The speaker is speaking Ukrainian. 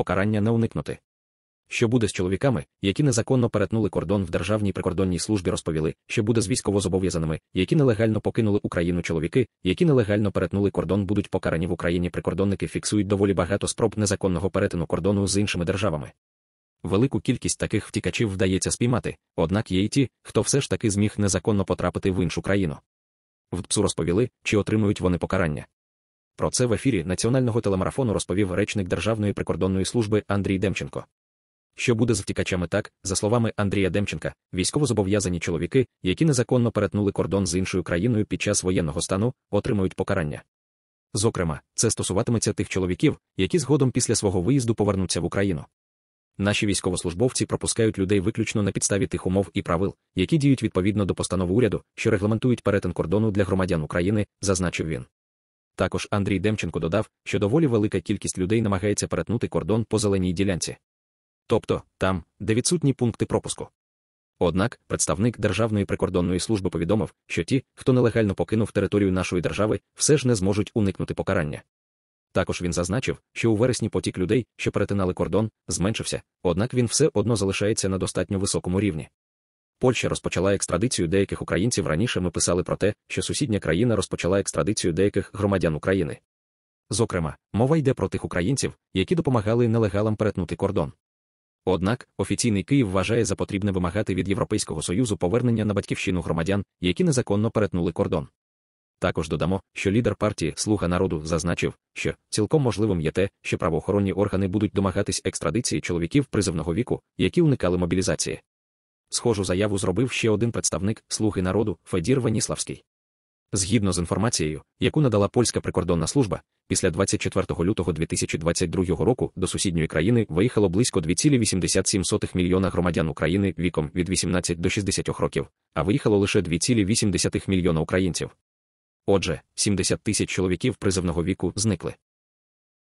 покарання не уникнути. Що буде з чоловіками, які незаконно перетнули кордон в Державній прикордонній службі, розповіли, що буде з військовозобов'язаними, які нелегально покинули Україну чоловіки, які нелегально перетнули кордон, будуть покарані в Україні. Прикордонники фіксують доволі багато спроб незаконного перетину кордону з іншими державами. Велику кількість таких втікачів вдається спіймати, однак є й ті, хто все ж таки зміг незаконно потрапити в іншу країну. В ДПСУ розповіли, чи отримують вони покарання. Про це в ефірі національного телемарафону розповів речник Державної прикордонної служби Андрій Демченко. Що буде з втікачами так, за словами Андрія Демченка, військовозобов'язані чоловіки, які незаконно перетнули кордон з іншою країною під час воєнного стану, отримують покарання. Зокрема, це стосуватиметься тих чоловіків, які згодом після свого виїзду повернуться в Україну. Наші військовослужбовці пропускають людей виключно на підставі тих умов і правил, які діють відповідно до постанови уряду, що регламентують перетин кордону для громадян України, зазначив він. Також Андрій Демченко додав, що доволі велика кількість людей намагається перетнути кордон по зеленій ділянці. Тобто там, де відсутні пункти пропуску. Однак представник Державної прикордонної служби повідомив, що ті, хто нелегально покинув територію нашої держави, все ж не зможуть уникнути покарання. Також він зазначив, що у вересні потік людей, що перетинали кордон, зменшився, однак він все одно залишається на достатньо високому рівні. Польща розпочала екстрадицію деяких українців. Раніше ми писали про те, що сусідня країна розпочала екстрадицію деяких громадян України. Зокрема, мова йде про тих українців, які допомагали нелегалам перетнути кордон. Однак офіційний Київ вважає за потрібне вимагати від Європейського Союзу повернення на батьківщину громадян, які незаконно перетнули кордон. Також додамо, що лідер партії Слуга народу зазначив, що цілком можливим є те, що правоохоронні органи будуть домагатись екстрадиції чоловіків призовного віку, які уникали мобілізації. Схожу заяву зробив ще один представник Слуги народу Федір Веніславський. Згідно з інформацією, яку надала польська прикордонна служба, після 24 лютого 2022 року до сусідньої країни виїхало близько 2,87 мільйона громадян України віком від 18 до 60 років, а виїхало лише 2,8 мільйона українців. Отже, 70 тисяч чоловіків призовного віку зникли.